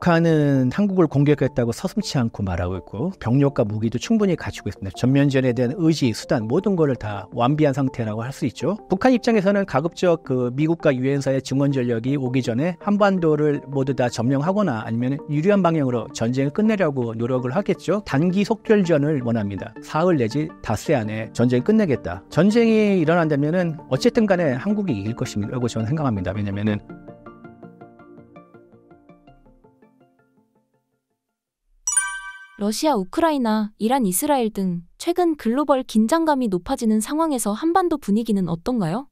북한은 한국을 공격했다고 서슴치 않고 말하고 있고 병력과 무기도 충분히 갖추고 있습니다. 전면전에 대한 의지, 수단 모든 것을 다 완비한 상태라고 할 수 있죠. 북한 입장에서는 가급적 그 미국과 유엔사의 증원 전력이 오기 전에 한반도를 모두 다 점령하거나 아니면 유리한 방향으로 전쟁을 끝내려고 노력을 하겠죠. 단기 속결전을 원합니다. 사흘 내지 닷새 안에 전쟁 끝내겠다. 전쟁이 일어난다면은 어쨌든 간에 한국이 이길 것입니 라고 저는 생각합니다. 왜냐면은 러시아, 우크라이나, 이란, 이스라엘 등 최근 글로벌 긴장감이 높아지는 상황에서 한반도 분위기는 어떤가요?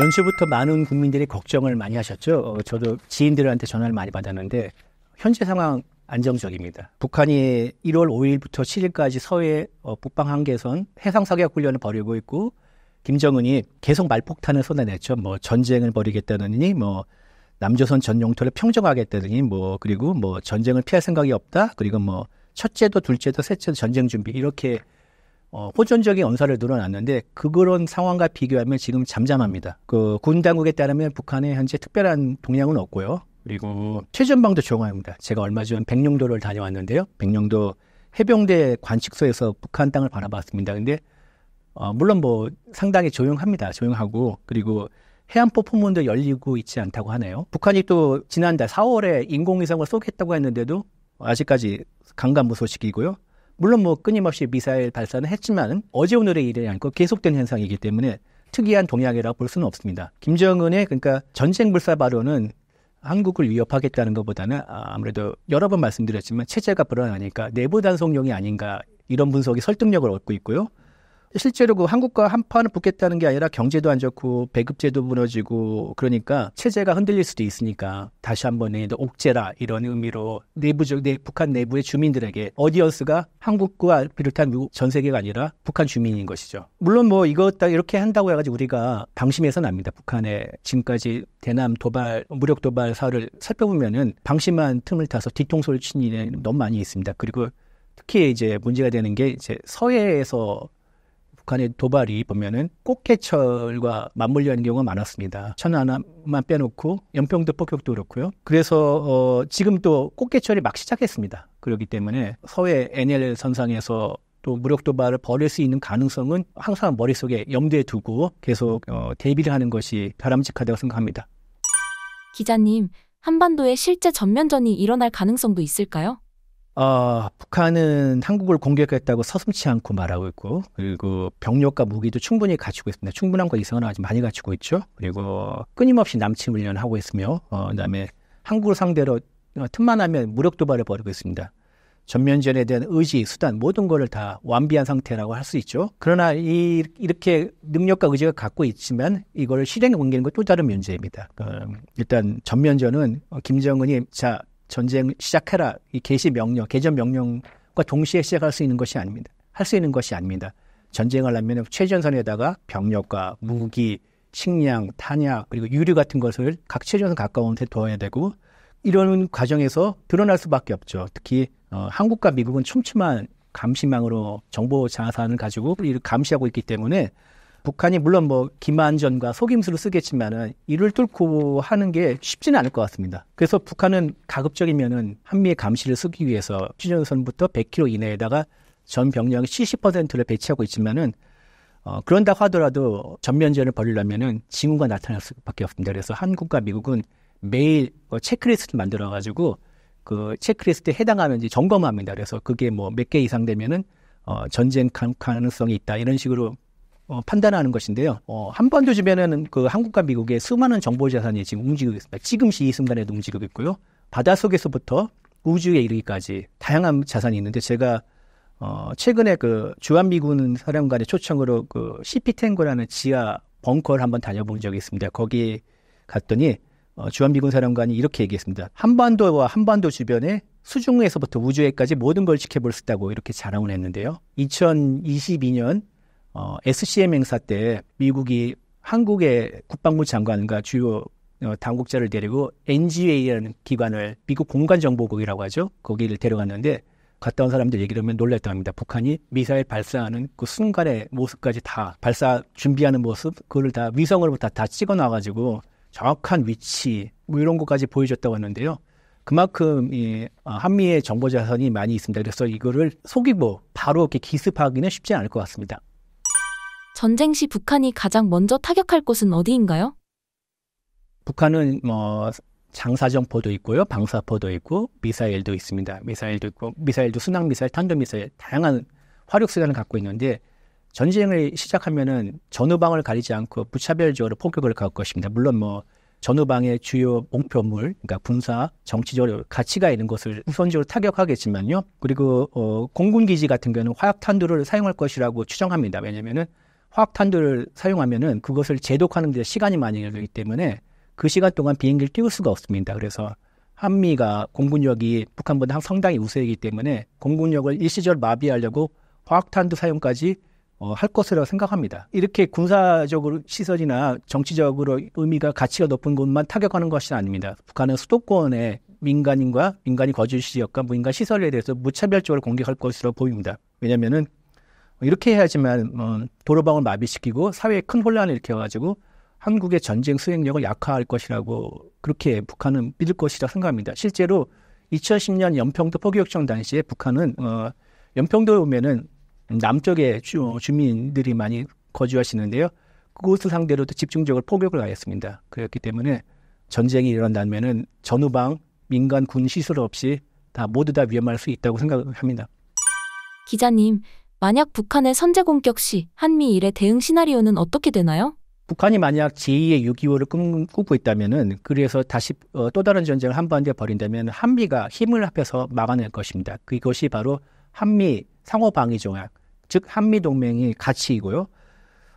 연초부터 많은 국민들이 걱정을 많이 하셨죠. 어, 저도 지인들한테 전화를 많이 받았는데 현재 상황 안정적입니다. 북한이 1월 5일부터 7일까지 서해 어, 북방 한계선 해상 사격 훈련을 벌이고 있고 김정은이 계속 말폭탄을 쏟아냈죠. 뭐 전쟁을 벌이겠다느니 뭐 남조선 전 용토를 평정하겠다느니 뭐 그리고 뭐 전쟁을 피할 생각이 없다. 그리고 뭐 첫째도 둘째도 셋째도 전쟁 준비 이렇게 어, 호전적인 언사를 늘어놨는데 그 그런 상황과 비교하면 지금 잠잠합니다. 그 군 당국에 따르면 북한에 현재 특별한 동향은 없고요. 그리고 최전방도 조용합니다. 제가 얼마 전 백령도를 다녀왔는데요. 백령도 해병대 관측소에서 북한 땅을 바라봤습니다. 근데 어, 물론 뭐 상당히 조용합니다. 조용하고 그리고 해안 포포문도 열리고 있지 않다고 하네요. 북한이 또 지난달 4월에 인공위성을 쏘겠다고 했는데도 아직까지 강간부 소식이고요. 물론 뭐 끊임없이 미사일 발사는 했지만 어제 오늘의 일이 아니고 계속된 현상이기 때문에 특이한 동향이라 고볼 수는 없습니다. 김정은의 그러니까 전쟁 불사 발언은 한국을 위협하겠다는 것보다는 아, 아무래도 여러 번 말씀드렸지만 체제가 불안하니까 내부 단속용이 아닌가 이런 분석이 설득력을 얻고 있고요. 실제로 그 한국과 한판을 붙겠다는 게 아니라 경제도 안 좋고 배급제도 무너지고 그러니까 체제가 흔들릴 수도 있으니까 다시 한번 옥제라 이런 의미로 내부적 내 북한 내부의 주민들에게 어디언스가 한국과 비롯한 미국 전 세계가 아니라 북한 주민인 것이죠. 물론 뭐 이것 딱 이렇게 한다고 해가지고 우리가 방심해서는 안 됩니다. 북한의 지금까지 대남 도발 무력 도발 사를 살펴보면은 방심한 틈을 타서 뒤통수를 친 일이 너무 많이 있습니다. 그리고 특히 이제 문제가 되는 게 이제 서해에서 북한의 도발이 보면은 꽃게철과 맞물려 있는 경우가 많았습니다. 천안 하나만 빼놓고 연평도 폭격도 그렇고요. 그래서 어, 지금 또 꽃게철이 막 시작했습니다. 그렇기 때문에 서해 NLL 선상에서 또 무력 도발을 벌일 수 있는 가능성은 항상 머릿속에 염두에 두고 계속 어, 대비를 하는 것이 바람직하다고 생각합니다. 기자님, 한반도에 실제 전면전이 일어날 가능성도 있을까요? 어, 북한은 한국을 공격했다고 서슴치 않고 말하고 있고 그리고 병력과 무기도 충분히 갖추고 있습니다. 충분한 거 이상은 아직 많이 갖추고 있죠. 그리고 끊임없이 남침 훈련하고 있으며 어, 그다음에 한국을 상대로 어, 틈만 하면 무력 도발을 벌이고 있습니다. 전면전에 대한 의지, 수단 모든 것을 다 완비한 상태라고 할 수 있죠. 그러나 이, 이렇게 능력과 의지가 갖고 있지만 이걸 실행에 옮기는 건또 다른 문제입니다. 음, 일단 전면전은 김정은이 자 전쟁 시작해라 이 개시 명령, 개전 명령과 동시에 시작할 수 있는 것이 아닙니다. 할 수 있는 것이 아닙니다. 전쟁을 하면 최전선에다가 병력과 무기, 식량, 탄약 그리고 유류 같은 것을 각 최전선 가까운 데 둬야 되고 이런 과정에서 드러날 수밖에 없죠. 특히 어, 한국과 미국은 촘촘한 감시망으로 정보 자산을 가지고 이를 감시하고 있기 때문에 북한이 물론 뭐 기만전과 속임수를 쓰겠지만은 이를 뚫고 하는 게 쉽지는 않을 것 같습니다. 그래서 북한은 가급적이면은 한미의 감시를 쓰기 위해서 휴전선부터 100km 이내에다가 전 병력의 70%를 배치하고 있지만은 어, 그런다고 하더라도 전면전을 벌이려면은 징후가 나타날 수밖에 없습니다. 그래서 한국과 미국은 매일 어, 체크리스트를 만들어 가지고 그 체크리스트에 해당하는지 점검합니다. 그래서 그게 뭐 몇 개 이상 되면은 어, 전쟁 가능성이 있다 이런 식으로 어, 판단하는 것인데요. 어, 한반도 주변에는 그 한국과 미국의 수많은 정보 자산이 지금 움직이고 있습니다. 지금 시 이 순간에도 움직이고 있고요. 바다 속에서부터 우주에 이르기까지 다양한 자산이 있는데 제가 어, 최근에 그 주한미군 사령관의 초청으로 그 시피탱고라는 지하 벙커를 한번 다녀본 적이 있습니다. 거기 갔더니 어, 주한미군 사령관이 이렇게 얘기했습니다. 한반도와 한반도 주변에 수중에서부터 우주에까지 모든 걸 지켜볼 수 있다고 이렇게 자랑을 했는데요. 2022년 어, SCM 행사 때 미국이 한국의 국방부 장관과 주요 어, 당국자를 데리고 NGA라는 기관을 미국 공간정보국이라고 하죠. 거기를 데려갔는데 갔다 온 사람들 얘기를 하면 놀랬다 합니다. 북한이 미사일 발사하는 그 순간의 모습까지 다 발사 준비하는 모습 그걸 다 위성으로 다, 다 찍어 놔가지고 정확한 위치 뭐 이런 것까지 보여줬다고 하는데요. 그만큼 이 어, 한미의 정보 자산이 많이 있습니다. 그래서 이거를 속이고 바로 이렇게 기습하기는 쉽지 않을 것 같습니다. 전쟁 시 북한이 가장 먼저 타격할 곳은 어디인가요? 북한은 뭐 장사정포도 있고요, 방사포도 있고, 미사일도 있습니다. 미사일도 있고, 미사일도 순항 미사일, 탄도 미사일, 다양한 화력 수단을 갖고 있는데 전쟁을 시작하면은 전후방을 가리지 않고 무차별적으로 폭격을 가할 것입니다. 물론 뭐 전후방의 주요 목표물, 그러니까 군사, 정치적으로 가치가 있는 것을 우선적으로 타격하겠지만요. 그리고 어, 공군 기지 같은 경우는 화학 탄두를 사용할 것이라고 추정합니다. 왜냐면은 화학탄두를 사용하면은 그것을 제독하는 데 시간이 많이 걸리기 때문에 그 시간 동안 비행기를 띄울 수가 없습니다. 그래서 한미가 공군력이 북한보다 상당히 우세이기 때문에 공군력을 일시적으로 마비하려고 화학탄두 사용까지 어, 할 것이라고 생각합니다. 이렇게 군사적으로 시설이나 정치적으로 의미가 가치가 높은 곳만 타격하는 것이 아닙니다. 북한은 수도권의 민간인과 민간이 거주 지역과 민간 시설에 대해서 무차별적으로 공격할 것으로 보입니다. 왜냐하면은 뭐 이렇게 해야지만 어, 도로방을 마비시키고 사회에 큰 혼란을 일으켜가지고 한국의 전쟁 수행력을 약화할 것이라고 그렇게 북한은 믿을 것이라 생각합니다. 실제로 2010년 연평도 포기역정 당시에 북한은 어, 연평도에 오면은 남쪽에 주, 주 민들이 많이 거주하시는데요. 그곳을 상대로도 집중적으로 포격을 하였습니다. 그렇기 때문에 전쟁이 일어난다면은 전후방 민간 군 시설 없이 다 모두 다 위험할 수 있다고 생각합니다. 기자님, 만약 북한의 선제 공격 시 한미 일의 대응 시나리오는 어떻게 되나요? 북한이 만약 제2의 6.25를 꿈 꾸고 있다면은 그래서 다시 어, 또 다른 전쟁을 한반도에 벌인다면 한미가 힘을 합해서 막아낼 것입니다. 그것이 바로 한미 상호 방위 조약, 즉 한미 동맹이 가치이고요.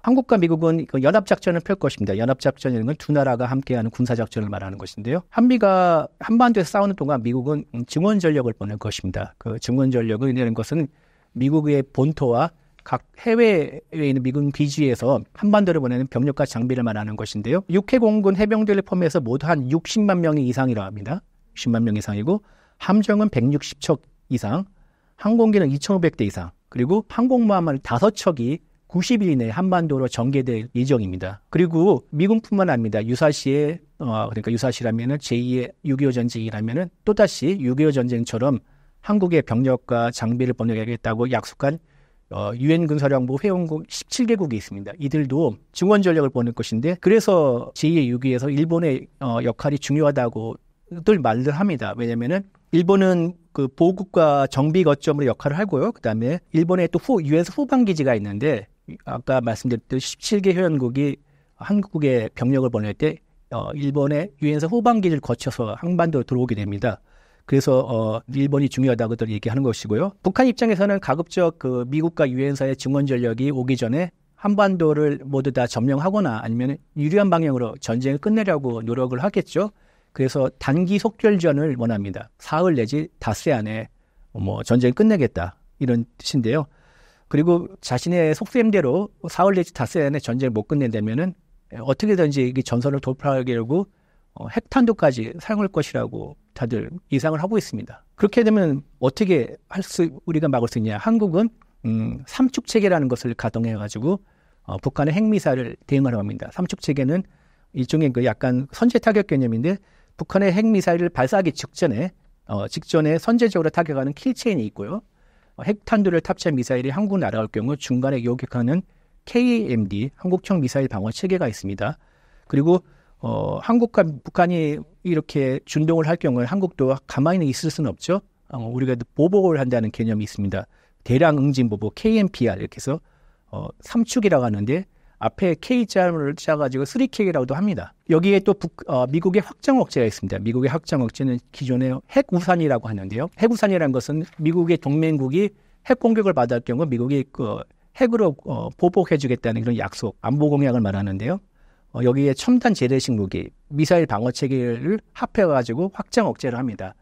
한국과 미국은 그 연합작전을 펼 것입니다. 연합작전이라는 건 두 나라가 함께하는 군사작전을 말하는 것인데요. 한미가 한반도에 싸우는 동안 미국은 증원 전력을 보낼 것입니다. 그 증원 전력을 내는 것은 미국의 본토와 각 해외에 있는 미군 기지에서 한반도를 보내는 병력과 장비를 말하는 것인데요. 육해공군 해병대를 포함해서 모두 한 60만 명 이상이라 합니다. 60만 명 이상이고 함정은 160척 이상, 항공기는 2,500대 이상, 그리고 항공모함은 섯척이 90일 이내에 한반도로 전개될 예정입니다. 그리고 미군뿐만 아닙니다. 유사시에 어, 그러니까 유사시라면은 제2의 6.25 전쟁이라면은 또다시 6.25 전쟁처럼 한국의 병력과 장비를 번역하겠다고 약속한 어, 유엔 어, 군사령부 회원국 17개국이 있습니다. 이들도 증원 전력을 보낼 것인데 그래서 제2의 유기에서 일본의 어, 역할이 중요하다고 늘 말을 합니다. 왜냐면은 일본은 그 보급과 정비 거점으로 역할을 하고요. 그다음에 일본에 또 후, 유엔에서 후방 기지가 있는데 아까 말씀드렸듯이 17개 회원국이 한국의 병력을 보낼 때 어, 일본의 유엔에서 후방 기지를 거쳐서 한반도로 들어오게 됩니다. 그래서 어 일본이 중요하다고들 얘기하는 것이고요. 북한 입장에서는 가급적 그 미국과 유엔사의 증원 전력이 오기 전에 한반도를 모두 다 점령하거나 아니면 유리한 방향으로 전쟁을 끝내려고 노력을 하겠죠. 그래서 단기 속결전을 원합니다. 사흘 내지 닷새 안에 뭐 전쟁 끝내겠다 이런 뜻인데요. 그리고 자신의 속셈대로 사흘 내지 닷새 안에 전쟁을 못 끝낸다면은 어떻게든지 이 전선을 돌파하려고 어, 핵탄두까지 사용할 것이라고 다들 예상을 하고 있습니다. 그렇게 되면 어떻게 할 수 우리가 막을 수 있냐? 한국은 음, 삼축 체계라는 것을 가동해 가지고 어, 북한의 핵미사를 대응하려고 합니다. 삼축 체계는 일종의 그 약간 선제 타격 개념인데 북한의 핵미사일을 발사하기 직전에 어, 직전에 선제적으로 타격하는 킬체인이 있고요. 어, 핵탄두를 탑재한 미사일이 한국 날아올 경우 중간에 요격하는 KMD 한국형 미사일 방어 체계가 있습니다. 그리고 어, 한국과 북한이 이렇게 준동을 할 경우에 한국도 가만히 있을 수는 없죠. 어, 우리가 보복을 한다는 개념이 있습니다. 대량 응진 보복 KMPR 이렇게 해서 어, 삼축이라고 하는데 앞에 K자를 짜가지고 3K라고도 합니다. 여기에 또 북, 어, 미국의 확장 억제가 있습니다. 미국의 확장 억제는 기존의 핵 우산이라고 하는데요. 핵 우산이라는 것은 미국의 동맹국이 핵 공격을 받을 경우 미국이 그 핵으로 어, 보복해주겠다는 그런 약속, 안보 공약을 말하는데요. 어, 여기에 첨단 재래식 무기, 미사일 방어 체계를 합해가지고 확장 억제를 합니다.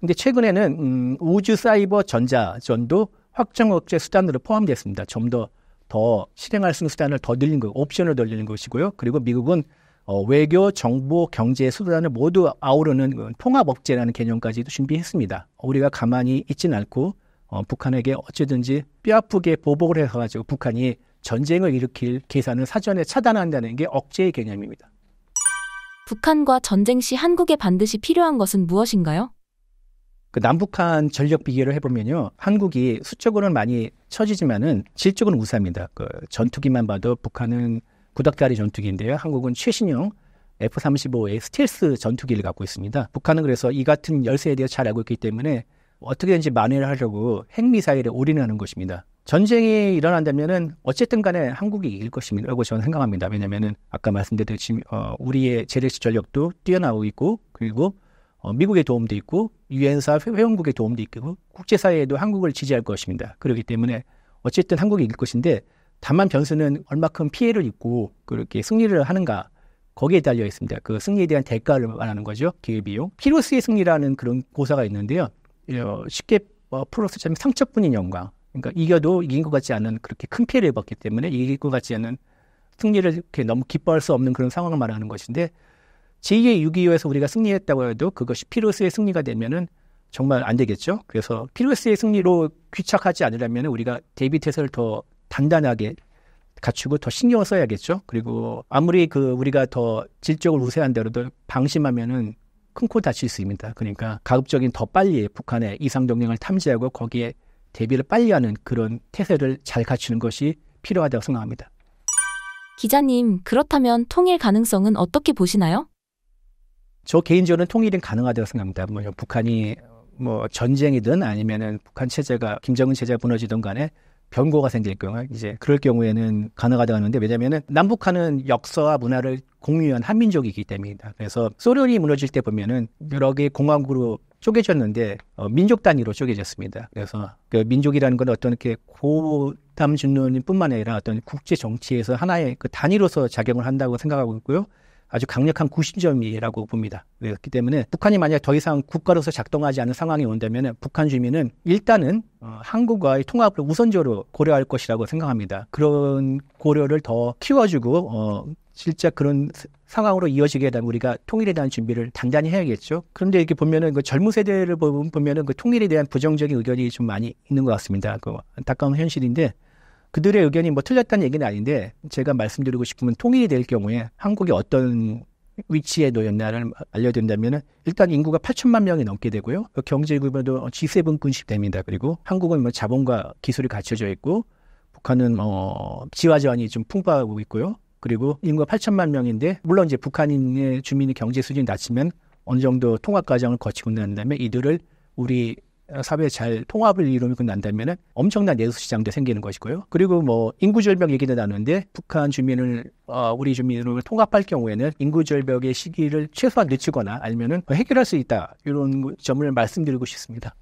근데 최근에는 음, 우주 사이버 전자전도 확장 억제 수단으로 포함됐습니다. 좀 더 더 실행할 수 있는 수단을 더 늘린 거, 옵션을 더 늘린 것이고요. 그리고 미국은 어, 외교, 정보, 경제 수단을 모두 아우르는 그 통합 억제라는 개념까지도 준비했습니다. 우리가 가만히 있지는 않고 어, 북한에게 어쨌든지 뼈아프게 보복을 해가지고 서 북한이 전쟁을 일으킬 계산을 사전에 차단한다는 게 억제의 개념입니다. 북한과 전쟁 시 한국에 반드시 필요한 것은 무엇인가요? 그 남북한 전력 비교를 해보면요, 한국이 수적으로는 많이 처지지만은 질적으로 우수합니다. 그 전투기만 봐도 북한은 구닥다리 전투기인데요, 한국은 최신형 F-35의 스텔스 전투기를 갖고 있습니다. 북한은 그래서 이 같은 열쇠에 대해 잘 알고 있기 때문에 어떻게든지 만회를 하려고 핵미사일에 올인하는 것입니다. 전쟁이 일어난다면은 어쨌든 간에 한국이 이길 것이라고 저는 생각합니다. 왜냐면은 아까 말씀드렸듯이 어, 우리의 재래식 전력도 뛰어나오고 있고 그리고 어, 미국의 도움도 있고 유엔사 회원국의 도움도 있고 국제사회에도 한국을 지지할 것입니다. 그렇기 때문에 어쨌든 한국이 이길 것인데 다만 변수는 얼마큼 피해를 입고 그렇게 승리를 하는가 거기에 달려 있습니다. 그 승리에 대한 대가를 말하는 거죠. 기회비용. 피로스의 승리라는 그런 고사가 있는데요. 어, 쉽게 어, 풀어서 참 상처뿐인 영광. 그러니까 이겨도 이긴 것 같지 않은 그렇게 큰 피해를 입었기 때문에 이길 것 같지 않은 승리를 이렇게 너무 기뻐할 수 없는 그런 상황을 말하는 것인데 제2의 6.25에서 우리가 승리했다고 해도 그것이 피로스의 승리가 되면은 정말 안 되겠죠. 그래서 피로스의 승리로 귀착하지 않으려면 우리가 대비 태세를 더 단단하게 갖추고 더 신경을 써야겠죠. 그리고 아무리 그 우리가 더 질적으로 우세한 대로도 방심하면은 큰 코 다칠 수 있습니다. 그러니까 가급적인 더 빨리 북한의 이상 동력을 탐지하고 거기에 대비를 빨리 하는 그런 태세를 잘 갖추는 것이 필요하다고 생각합니다. 기자님, 그렇다면 통일 가능성은 어떻게 보시나요? 저 개인적으로는 통일은 가능하다고 생각합니다. 뭐 북한이 뭐 전쟁이든 아니면은 북한 체제가 김정은 체제가 무너지든 간에 변고가 생길 경우 이제 그럴 경우에는 가능하다고 하는데 왜냐면은 남북한은 역사와 문화를 공유한 한민족이기 때문이다. 그래서 소련이 무너질 때 보면은 여러 개의 공화국으로 쪼개졌는데 어, 민족 단위로 쪼개졌습니다. 그래서 그 민족이라는 건 어떤 이렇게 고담 중론뿐만 아니라 어떤 국제 정치에서 하나의 그 단위로서 작용을 한다고 생각하고 있고요. 아주 강력한 구심점이라고 봅니다. 그렇기 때문에 북한이 만약 더 이상 국가로서 작동하지 않는 상황이 온다면 북한 주민은 일단은 어, 한국과의 통합을 우선적으로 고려할 것이라고 생각합니다. 그런 고려를 더 키워주고 어, 실제 그런 상황으로 이어지게 되면 우리가 통일에 대한 준비를 당단히 해야겠죠. 그런데 이렇게 보면은 그 젊은 세대를 보면은 그 통일에 대한 부정적인 의견이 좀 많이 있는 것 같습니다. 그 안타까운 현실인데 그들의 의견이 뭐 틀렸다는 얘기는 아닌데 제가 말씀드리고 싶으면 통일이 될 경우에 한국이 어떤 위치에 놓였나를 알려드린다면은 일단 인구가 8천만 명이 넘게 되고요. 그 경제 규모도 G7 군식 됩니다. 그리고 한국은 뭐 자본과 기술이 갖춰져 있고 북한은 어 지와 자원이 좀 풍부하고 있고요. 그리고 인구가 8천만 명인데 물론 이제 북한인의 주민의 경제 수준이 낮으면 어느 정도 통합 과정을 거치고 난 다음에 이들을 우리 사회에 잘 통합을 이루고 그 난다면 엄청난 내수 시장도 생기는 것이고요. 그리고 뭐 인구 절벽 얘기도 나는데 북한 주민을 어, 우리 주민으로 통합할 경우에는 인구 절벽의 시기를 최소한 늦추거나 알면은 뭐 해결할 수 있다 이런 점을 말씀드리고 싶습니다.